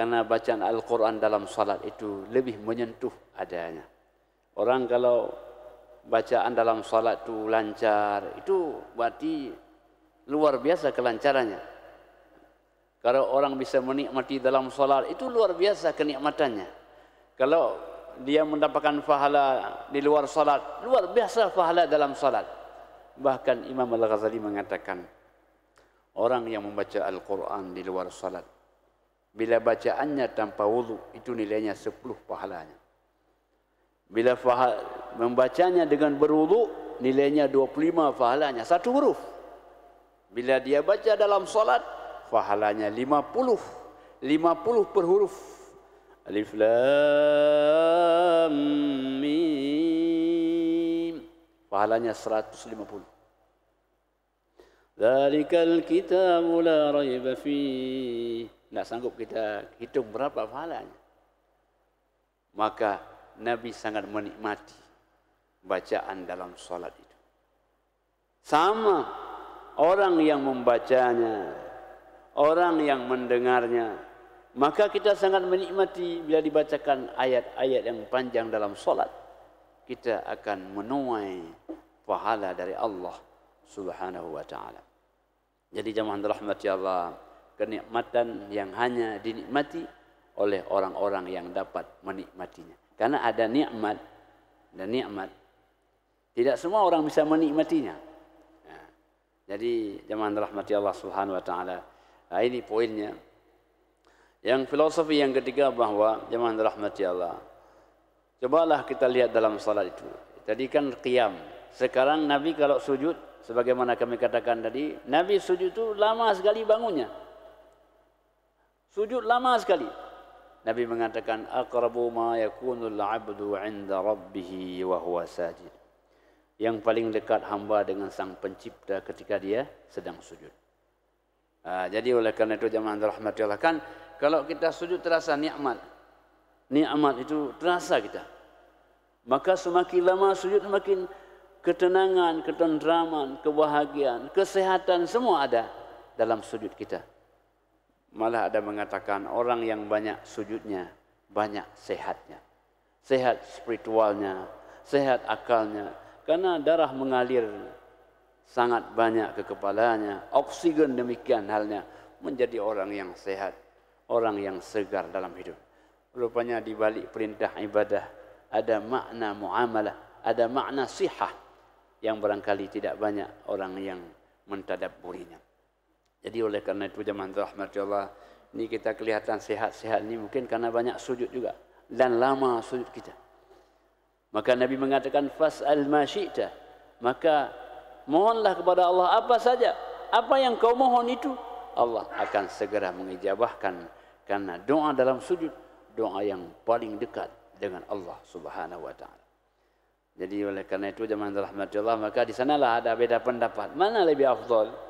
Karena bacaan Al-Quran dalam salat itu lebih menyentuh adanya. Orang kalau bacaan dalam salat itu lancar, itu berarti luar biasa kelancarannya. Kalau orang bisa menikmati dalam salat, itu luar biasa kenikmatannya. Kalau dia mendapatkan pahala di luar salat, luar biasa pahala dalam salat. Bahkan Imam Al-Ghazali mengatakan, orang yang membaca Al-Quran di luar salat, bila bacaannya tanpa wudu itu nilainya 10 pahalanya. Bila fahal, membacanya dengan berwudu nilainya 25 pahalanya satu huruf. Bila dia baca dalam solat pahalanya 50 50 per huruf. Alif lam mim pahalanya 150. ذلك الكتاب لا ريب فيه tidak sanggup kita hitung berapa pahalanya. Maka Nabi sangat menikmati bacaan dalam solat itu. Sama orang yang membacanya, orang yang mendengarnya, maka kita sangat menikmati bila dibacakan ayat-ayat yang panjang dalam solat. Kita akan menuai pahala dari Allah Subhanahu wa taala. Jadi jemaah dirahmati Allah, kenikmatan yang hanya dinikmati oleh orang-orang yang dapat menikmatinya. Karena ada nikmat dan nikmat tidak semua orang bisa menikmatinya. Ya. Jadi zaman rahmati Allah Subhanahu wa taala. Nah, ini poinnya. Yang filosofi yang ketiga bahawa zaman rahmati Allah. Cobalah kita lihat dalam salat itu. Tadi kan qiyam. Sekarang Nabi kalau sujud sebagaimana kami katakan tadi, Nabi sujud itu lama sekali bangunnya. Sujud lama sekali. Nabi mengatakan aqrabu ma yakunul 'abdu 'inda rabbih wa huwa sajid. Yang paling dekat hamba dengan sang pencipta ketika dia sedang sujud. Ha, jadi oleh kerana itu jemaah rahmatillah kan kalau kita sujud terasa nikmat. Nikmat itu terasa kita. Maka semakin lama sujud semakin ketenangan, ketenteraman, kebahagiaan, kesehatan semua ada dalam sujud kita. Malah ada mengatakan orang yang banyak sujudnya, banyak sehatnya. Sehat spiritualnya, sehat akalnya. Karena darah mengalir sangat banyak ke kepalanya. Oksigen demikian halnya menjadi orang yang sehat, orang yang segar dalam hidup. Rupanya di balik perintah ibadah ada makna muamalah, ada makna sihah yang barangkali tidak banyak orang yang mentadaburinya. Jadi oleh karena itu zaman rahmat Allah ni kita kelihatan sehat-sehat ni mungkin karena banyak sujud juga dan lama sujud kita. Maka Nabi mengatakan Fas Al masyita. Maka mohonlah kepada Allah apa saja. Apa yang kau mohon itu Allah akan segera mengijabahkan karena doa dalam sujud doa yang paling dekat dengan Allah Subhanahu wa taala. Jadi oleh karena itu zaman rahmat Allah maka di sanalah ada beda pendapat. Mana lebih afdol?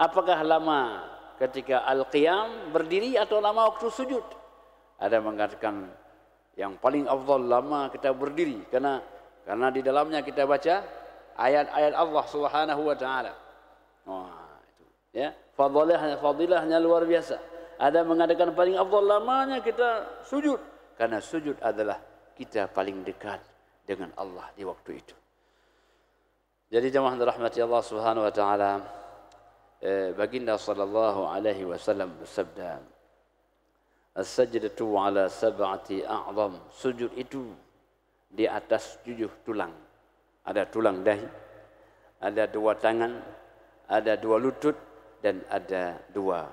apakah lama ketika al-qiyam berdiri atau lama waktu sujud ada mengatakan yang paling afdal lama kita berdiri karena karena di dalamnya kita baca ayat-ayat Allah Subhanahu wa taala wah itu ya fadilahnya fadilahnya luar biasa ada mengatakan paling afdal lamanya kita sujud karena sujud adalah kita paling dekat dengan Allah di waktu itu jadi jemaah dirahmati Allah Subhanahu wa taala Eh, baginda sallallahu alaihi wasallam bersabda as-sajdatu ala sab'ati a'zam sujud itu di atas tujuh tulang ada tulang dahi ada dua tangan ada dua lutut dan ada dua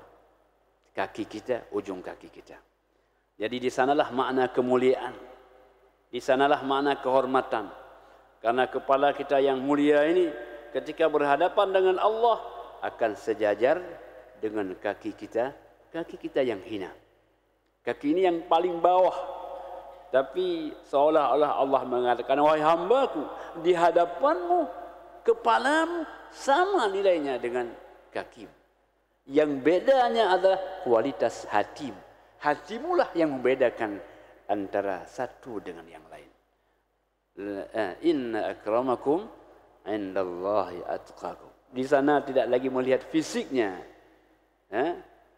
kaki kita ujung kaki kita jadi di sanalah makna kemuliaan di sanalah makna kehormatan karena kepala kita yang mulia ini ketika berhadapan dengan Allah akan sejajar dengan kaki kita, kaki kita yang hina. Kaki ini yang paling bawah. Tapi seolah-olah Allah mengatakan, Wahai hambaku, di hadapanmu, kepalamu sama nilainya dengan kaki. Yang bedanya adalah kualitas hatimu. Hatimulah yang membedakan antara satu dengan yang lain. Eh, Inna akramakum indallahi atqakum di sana tidak lagi melihat fisiknya. Ya?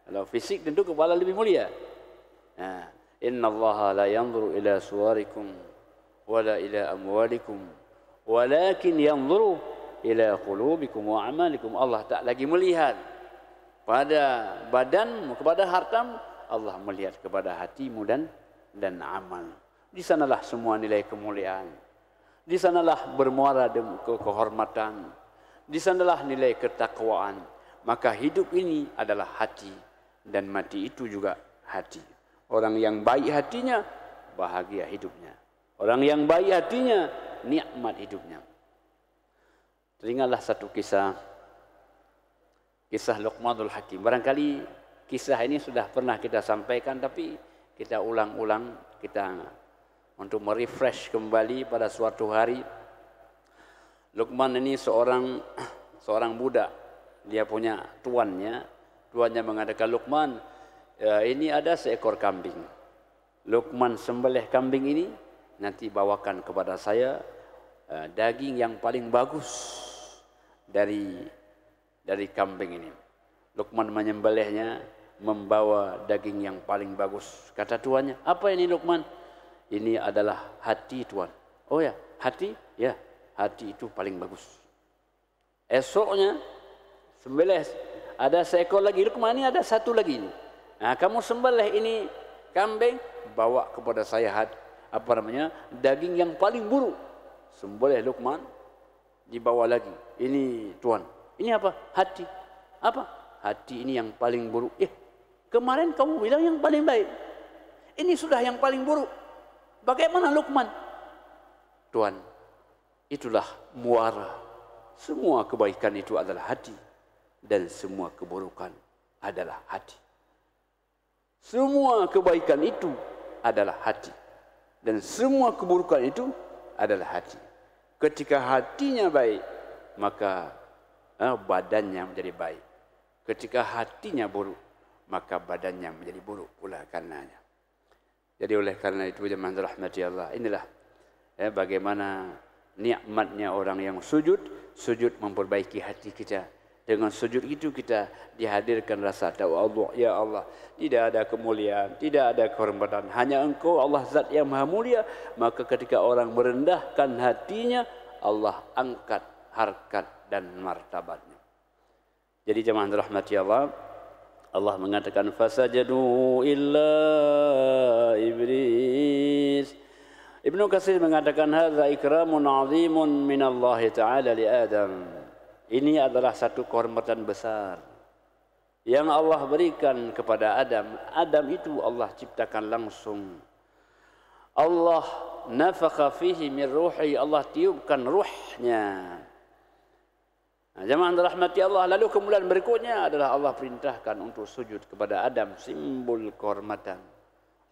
Kalau fisik tentu kepala lebih mulia. Ya. Ha? Inna Allah la yanzuru ila suwarikum wala ila amwalikum walakin yanzuru ila qulubikum wa amalikum. Allah tak lagi melihat pada badan kepada harta Allah melihat kepada hatimu dan dan amal. Di sanalah semua nilai kemuliaan. Di sanalah bermuara ke kehormatan. Di sanalah nilai ketakwaan. Maka hidup ini adalah hati dan mati itu juga hati. Orang yang baik hatinya bahagia hidupnya. Orang yang baik hatinya nikmat hidupnya. Teringatlah satu kisah kisah Luqmanul Hakim. Barangkali kisah ini sudah pernah kita sampaikan tapi kita ulang-ulang kita untuk merefresh kembali pada suatu hari Lukman ini seorang seorang budak. Dia punya tuannya. Tuannya mengadakan Lukman. E, ini ada seekor kambing. Lukman sembelih kambing ini. Nanti bawakan kepada saya e, daging yang paling bagus dari dari kambing ini. Lukman menyembelihnya membawa daging yang paling bagus. Kata tuannya, apa ini Lukman? Ini adalah hati tuan. Oh ya, hati? Ya, hati itu paling bagus. Esoknya sembelih ada seekor lagi. Lukman ini ada satu lagi. Nah, kamu sembelih ini kambing bawa kepada saya hati, apa namanya daging yang paling buruk. Sembelih Lukman dibawa lagi. Ini tuan. Ini apa? Hati. Apa? Hati ini yang paling buruk. Eh, kemarin kamu bilang yang paling baik. Ini sudah yang paling buruk. Bagaimana Lukman? Tuan, itulah muara. Semua kebaikan itu adalah hati dan semua keburukan adalah hati. Semua kebaikan itu adalah hati dan semua keburukan itu adalah hati. Ketika hatinya baik, maka eh, badannya menjadi baik. Ketika hatinya buruk, maka badannya menjadi buruk pula karenanya. Jadi oleh karena itu jemaah rahmati Allah inilah eh, bagaimana nikmatnya orang yang sujud, sujud memperbaiki hati kita. Dengan sujud itu kita dihadirkan rasa tahu Allah, ya Allah, tidak ada kemuliaan, tidak ada kehormatan, hanya Engkau Allah Zat yang Maha Mulia. Maka ketika orang merendahkan hatinya, Allah angkat harkat dan martabatnya. Jadi jemaah rahmati Allah, Allah mengatakan fasajadu illa iblis. Ibnu Katsir mengatakan hadza ikramun 'azimun min Allah taala li Adam. Ini adalah satu kehormatan besar yang Allah berikan kepada Adam. Adam itu Allah ciptakan langsung. Allah nafaka fihi min ruhi, Allah tiupkan ruhnya. Nah, jemaah dirahmati Allah, lalu kemudian berikutnya adalah Allah perintahkan untuk sujud kepada Adam, simbol kehormatan.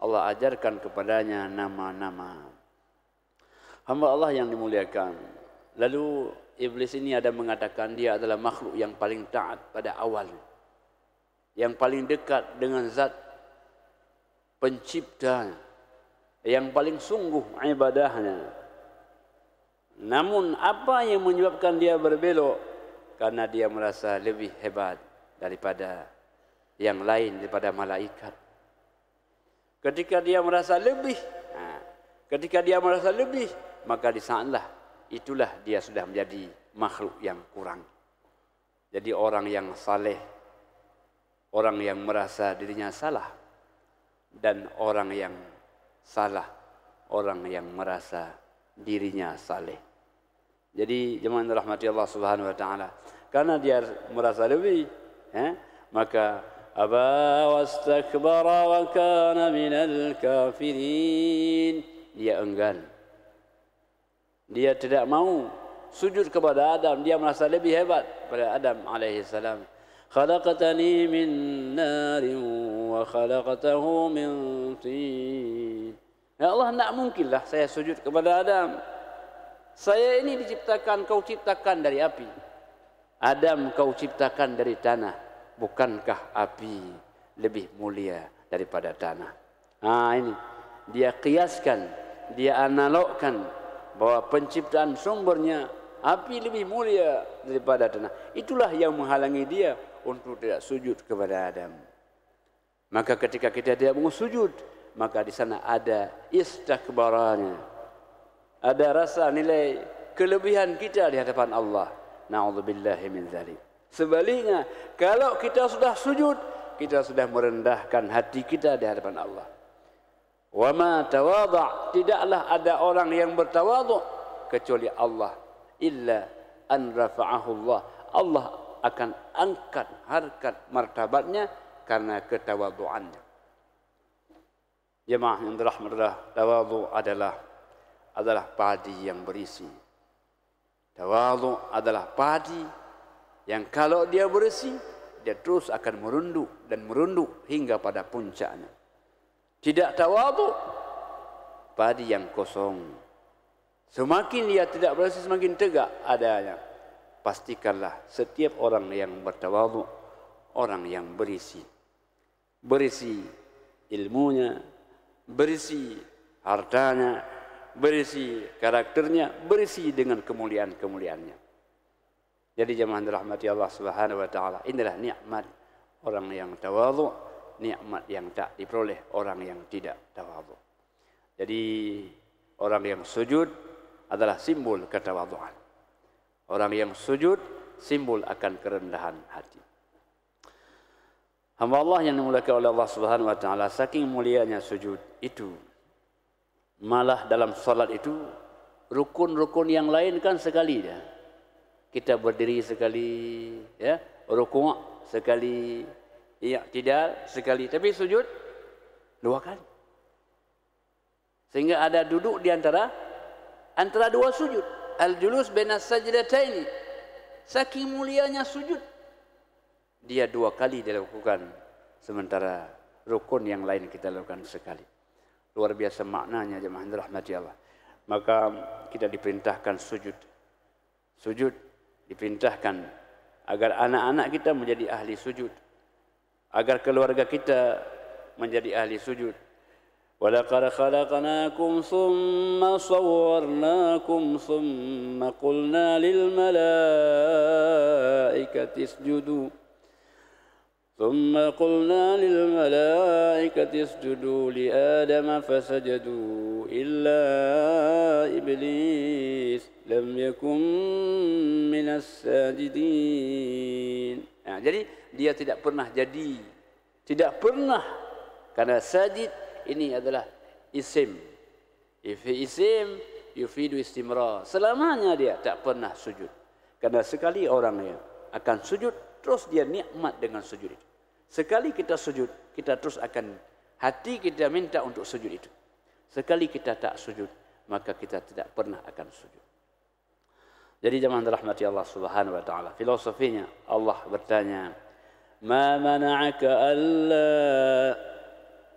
Allah ajarkan kepadanya nama-nama hamba Allah yang dimuliakan. Lalu iblis ini ada mengatakan dia adalah makhluk yang paling taat pada awal. Yang paling dekat dengan zat pencipta. Yang paling sungguh ibadahnya. Namun apa yang menyebabkan dia berbelok? Karena dia merasa lebih hebat daripada yang lain daripada malaikat. Ketika dia merasa lebih, ha, ketika dia merasa lebih, maka di saatlah itulah dia sudah menjadi makhluk yang kurang. Jadi orang yang saleh, orang yang merasa dirinya salah, dan orang yang salah, orang yang merasa dirinya saleh. Jadi jemaah rahmati Allah subhanahu wa ta'ala. Karena dia merasa lebih, eh, maka Aba wastakbara wa kana minal kafirin. Dia enggan dia tidak mau sujud kepada Adam dia merasa lebih hebat kepada Adam alaihi salam khalaqatani min narin wa khalaqatahu min tin ya Allah tidak mungkinlah saya sujud kepada Adam saya ini diciptakan kau ciptakan dari api Adam kau ciptakan dari tanah bukankah api lebih mulia daripada tanah ah ini dia kiaskan dia analogkan bahwa penciptaan sumbernya api lebih mulia daripada tanah. Itulah yang menghalangi dia untuk tidak sujud kepada Adam. Maka ketika kita tidak mau sujud, maka di sana ada istakbarannya. Ada rasa nilai kelebihan kita di hadapan Allah. Na'udzubillahi min zalim. Sebaliknya, kalau kita sudah sujud, kita sudah merendahkan hati kita di hadapan Allah. Wa ma tawadha tidaklah ada orang yang bertawadhu kecuali Allah illa an rafa'ahu Allah. Allah akan angkat harkat martabatnya karena ketawaduannya. Jemaah yang dirahmatullah, tawadhu adalah adalah padi yang berisi. Tawadhu adalah padi yang kalau dia berisi, dia terus akan merunduk dan merunduk hingga pada puncaknya tidak tawaduk padi yang kosong semakin dia tidak berhasil semakin tegak adanya pastikanlah setiap orang yang bertawaduk orang yang berisi berisi ilmunya berisi hartanya berisi karakternya berisi dengan kemuliaan-kemuliaannya jadi jemaah dirahmati Allah Subhanahu wa taala inilah nikmat orang yang tawadhu nikmat yang tak diperoleh orang yang tidak tawadhu. Jadi orang yang sujud adalah simbol ketawaduan. Orang yang sujud simbol akan kerendahan hati. Hamba Allah yang dimuliakan oleh Allah Subhanahu wa taala saking mulianya sujud itu malah dalam solat itu rukun-rukun yang lain kan sekali ya. Kita berdiri sekali ya, rukuk sekali, Iya, tidak sekali, tapi sujud dua kali. Sehingga ada duduk di antara antara dua sujud. Al-julus bainas sajdataini. Saking mulianya sujud dia dua kali dilakukan sementara rukun yang lain kita lakukan sekali. Luar biasa maknanya jemaah rahmati Allah. Maka kita diperintahkan sujud. Sujud diperintahkan agar anak-anak kita menjadi ahli sujud agar keluarga kita menjadi ahli sujud. Walaqad khalaqnakum thumma sawwarnakum thumma qulna lil malaikati isjudu thumma ثم قلنا للملائكة اسجدوا لآدم فسجدوا إلا إبليس لم يكن من الساجدين Ya, jadi dia tidak pernah jadi tidak pernah karena sajid ini adalah isim. If isim you yufidu istimra. Selamanya dia tak pernah sujud. Karena sekali orang yang akan sujud terus dia nikmat dengan sujud itu. Sekali kita sujud, kita terus akan hati kita minta untuk sujud itu. Sekali kita tak sujud, maka kita tidak pernah akan sujud. Jadi jemaah dirahmati Allah Subhanahu wa taala. Filosofinya Allah bertanya, "Ma mana'aka alla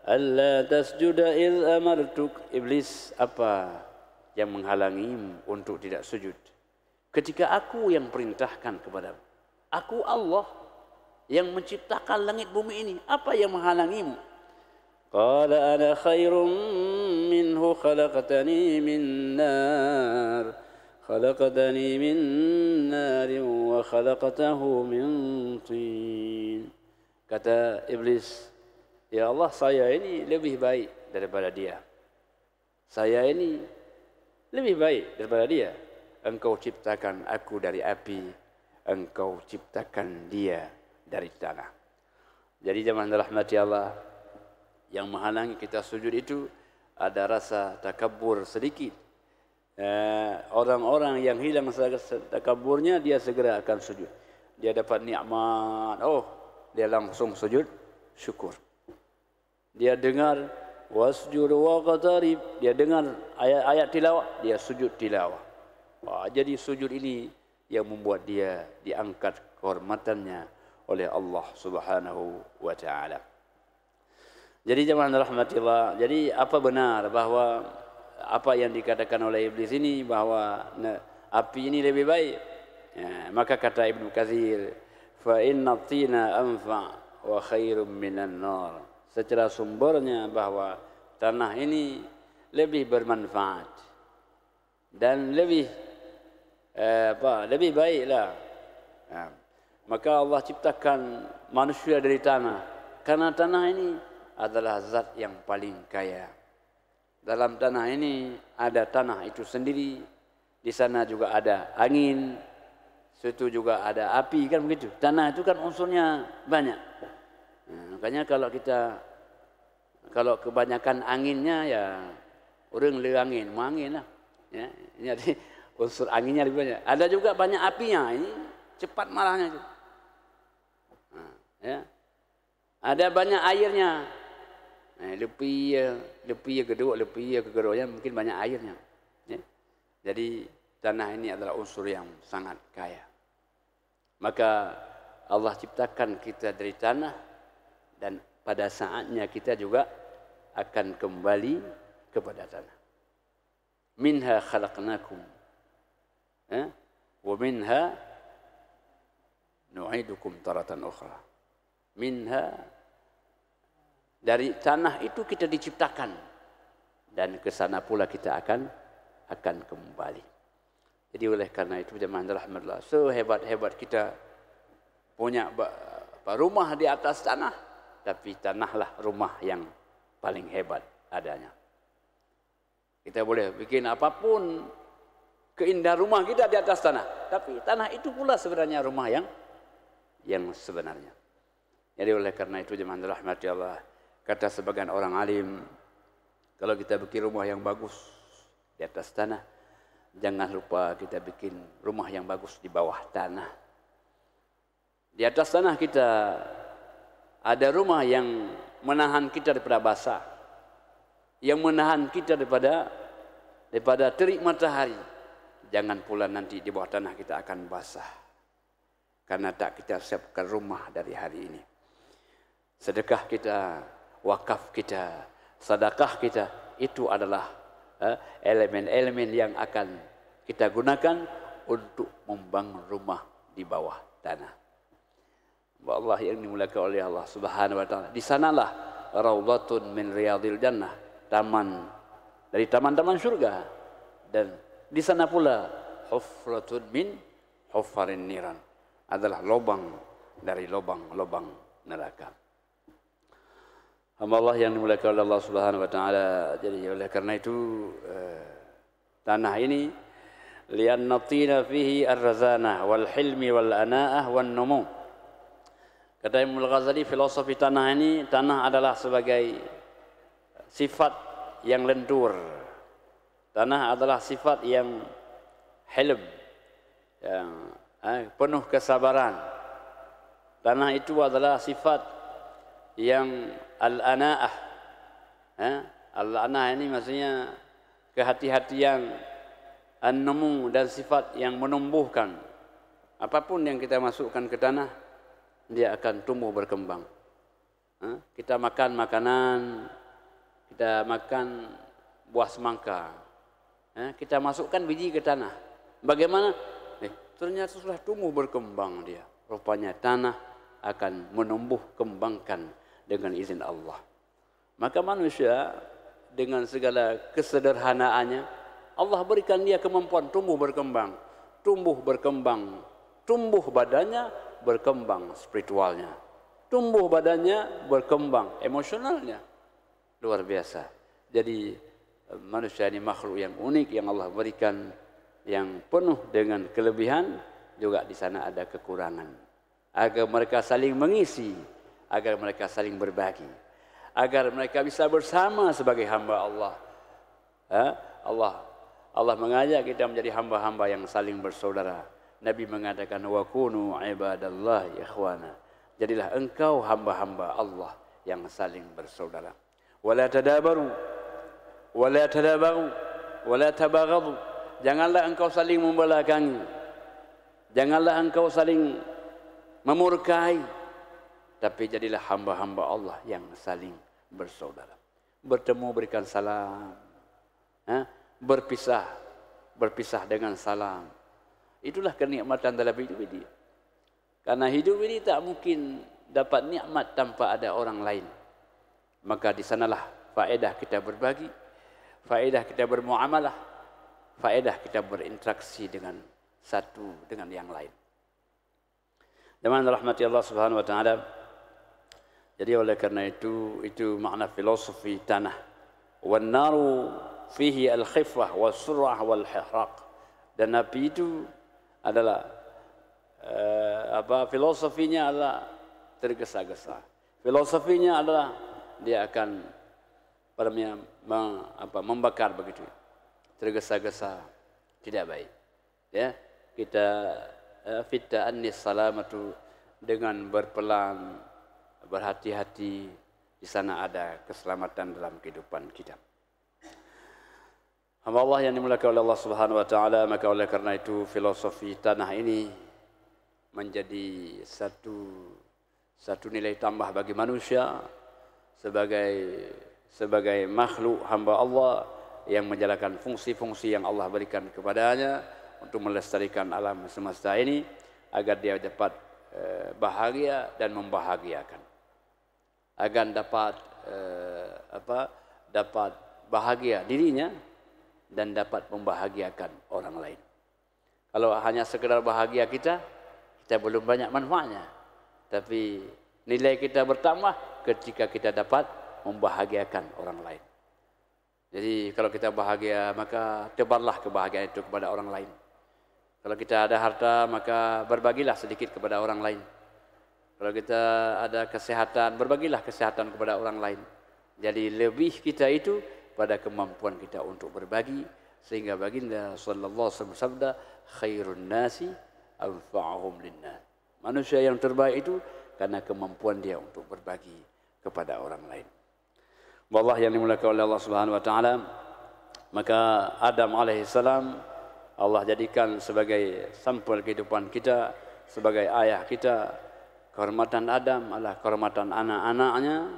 alla tasjuda iz amartuk?" Iblis, apa yang menghalangimu untuk tidak sujud? Ketika aku yang perintahkan kepadamu. Aku Allah yang menciptakan langit bumi ini. Apa yang menghalangimu? Qala ana khairum minhu khalaqtani min nar. خلقتني من نار وخلقته من طين kata iblis ya Allah saya ini lebih baik daripada dia saya ini lebih baik daripada dia engkau ciptakan aku dari api engkau ciptakan dia dari tanah jadi zaman rahmati Allah yang menghalang kita sujud itu ada rasa takabur sedikit Eh, orang-orang yang hilang takaburnya dia segera akan sujud. Dia dapat nikmat. Oh, dia langsung sujud syukur. Dia dengar wasjud wa qatarib, dia dengar ayat-ayat tilawah, dia sujud tilawah. Wah, jadi sujud ini yang membuat dia diangkat kehormatannya oleh Allah Subhanahu wa taala. Jadi jemaah rahmatillah, jadi apa benar bahawa apa yang dikatakan oleh iblis ini bahawa api ini lebih baik. Ya, maka kata Ibn Kathir, fa inna tina anfa wa khairum min al nar. Secara sumbernya bahawa tanah ini lebih bermanfaat dan lebih eh, apa lebih baiklah. Ya. Maka Allah ciptakan manusia dari tanah karena tanah ini adalah zat yang paling kaya. Dalam tanah ini ada tanah itu sendiri, di sana juga ada angin, situ juga ada api kan begitu. Tanah itu kan unsurnya banyak. Nah, makanya kalau kita kalau kebanyakan anginnya ya orang le angin, mangin lah. Ya, ini unsur anginnya lebih banyak. Ada juga banyak apinya, ini cepat marahnya. Nah, ya. Ada banyak airnya, Eh, lepi ya, lepi ke ya dua lepi ya ke geronya mungkin banyak airnya ya. jadi tanah ini adalah unsur yang sangat kaya maka Allah ciptakan kita dari tanah dan pada saatnya kita juga akan kembali kepada tanah minha khalaqnakum ya wa minha nu'idukum taratan ukhra minha dari tanah itu kita diciptakan dan ke sana pula kita akan akan kembali. Jadi oleh karena itu zaman rahmatullah sehebat hebat hebat kita punya rumah di atas tanah tapi tanahlah rumah yang paling hebat adanya. Kita boleh bikin apapun keindahan rumah kita di atas tanah. Tapi tanah itu pula sebenarnya rumah yang yang sebenarnya. Jadi oleh karena itu jemaah rahmati Allah. Kata sebagian orang alim, kalau kita bikin rumah yang bagus di atas tanah, jangan lupa kita bikin rumah yang bagus di bawah tanah. Di atas tanah kita ada rumah yang menahan kita daripada basah, yang menahan kita daripada daripada terik matahari. Jangan pula nanti di bawah tanah kita akan basah. Karena tak kita siapkan rumah dari hari ini. Sedekah kita wakaf kita, sedekah kita itu adalah eh, elemen-elemen yang akan kita gunakan untuk membangun rumah di bawah tanah. Allah yang dimuliakan oleh Allah Subhanahu wa taala. Di sanalah raudhatun min riyadil jannah, taman dari taman-taman surga dan di sana pula hufratun min hufarin niran adalah lubang dari lubang-lubang neraka hamba Allah yang dimuliakan oleh Allah Subhanahu wa taala. Jadi oleh karena itu eh, tanah ini lian natina fihi arzana wal hilmi wal ana'ah wan numu. Kata Imam Al-Ghazali filosofi tanah ini tanah adalah sebagai sifat yang lentur. Tanah adalah sifat yang helm, yang eh, penuh kesabaran. Tanah itu adalah sifat yang al-ana'ah. Ya? Al-ana'ah ini maksudnya kehati-hatian an-numu dan sifat yang menumbuhkan. Apapun yang kita masukkan ke tanah, dia akan tumbuh berkembang. Ha? Kita makan makanan, kita makan buah semangka. Ha? Kita masukkan biji ke tanah. Bagaimana? Eh, ternyata sudah tumbuh berkembang dia. Rupanya tanah akan menumbuh kembangkan dengan izin Allah. Maka manusia dengan segala kesederhanaannya, Allah berikan dia kemampuan tumbuh berkembang. Tumbuh berkembang, tumbuh badannya, berkembang spiritualnya. Tumbuh badannya, berkembang emosionalnya. Luar biasa. Jadi manusia ini makhluk yang unik yang Allah berikan yang penuh dengan kelebihan juga di sana ada kekurangan agar mereka saling mengisi agar mereka saling berbagi agar mereka bisa bersama sebagai hamba Allah ha? Allah Allah mengajak kita menjadi hamba-hamba yang saling bersaudara Nabi mengatakan wa kunu ibadallah ikhwana jadilah engkau hamba-hamba Allah yang saling bersaudara wala tadabaru wala tadabaru wala tabaghadu janganlah engkau saling membelakangi janganlah engkau saling memurkai tapi jadilah hamba-hamba Allah yang saling bersaudara. Bertemu berikan salam. Ha? Berpisah. Berpisah dengan salam. Itulah kenikmatan dalam hidup ini. Karena hidup ini tak mungkin dapat nikmat tanpa ada orang lain. Maka di sanalah faedah kita berbagi. Faedah kita bermuamalah. Faedah kita berinteraksi dengan satu dengan yang lain. Dengan rahmat Allah subhanahu wa ta'ala. Jadi oleh kerana itu itu makna filosofi tanah. Wan naru fihi al khifah wal surah wal hihraq. Dan api itu adalah uh, apa filosofinya adalah tergesa-gesa. Filosofinya adalah dia akan pada apa membakar begitu. Tergesa-gesa tidak baik. Ya, kita uh, eh, fitta annis dengan berpelan berhati-hati di sana ada keselamatan dalam kehidupan kita. Hamba Allah yang dimuliakan oleh Allah Subhanahu wa taala maka oleh karena itu filosofi tanah ini menjadi satu satu nilai tambah bagi manusia sebagai sebagai makhluk hamba Allah yang menjalankan fungsi-fungsi yang Allah berikan kepadanya untuk melestarikan alam semesta ini agar dia dapat eh, bahagia dan membahagiakan agar dapat uh, apa dapat bahagia dirinya dan dapat membahagiakan orang lain. Kalau hanya sekedar bahagia kita, kita belum banyak manfaatnya. Tapi nilai kita bertambah ketika kita dapat membahagiakan orang lain. Jadi kalau kita bahagia maka tebarlah kebahagiaan itu kepada orang lain. Kalau kita ada harta maka berbagilah sedikit kepada orang lain. Kalau kita ada kesehatan, berbagilah kesehatan kepada orang lain. Jadi lebih kita itu pada kemampuan kita untuk berbagi sehingga baginda sallallahu alaihi wasallam sabda khairun nasi anfa'uhum linnas. Manusia yang terbaik itu karena kemampuan dia untuk berbagi kepada orang lain. Wallah yang dimuliakan oleh Allah Subhanahu wa taala maka Adam alaihi salam Allah jadikan sebagai sampul kehidupan kita, sebagai ayah kita, Kehormatan Adam adalah kehormatan anak-anaknya.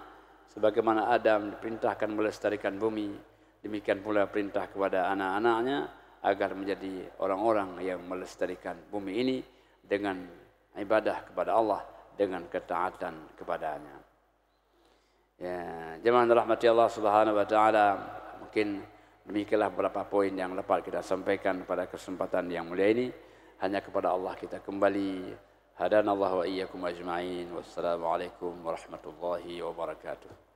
Sebagaimana Adam diperintahkan melestarikan bumi. Demikian pula perintah kepada anak-anaknya. Agar menjadi orang-orang yang melestarikan bumi ini. Dengan ibadah kepada Allah. Dengan ketaatan kepadanya. Ya, jemaah rahmati Allah subhanahu wa ta'ala. Mungkin demikianlah beberapa poin yang dapat kita sampaikan pada kesempatan yang mulia ini. Hanya kepada Allah kita Kembali. هدانا الله وإياكم أجمعين والسلام عليكم ورحمة الله وبركاته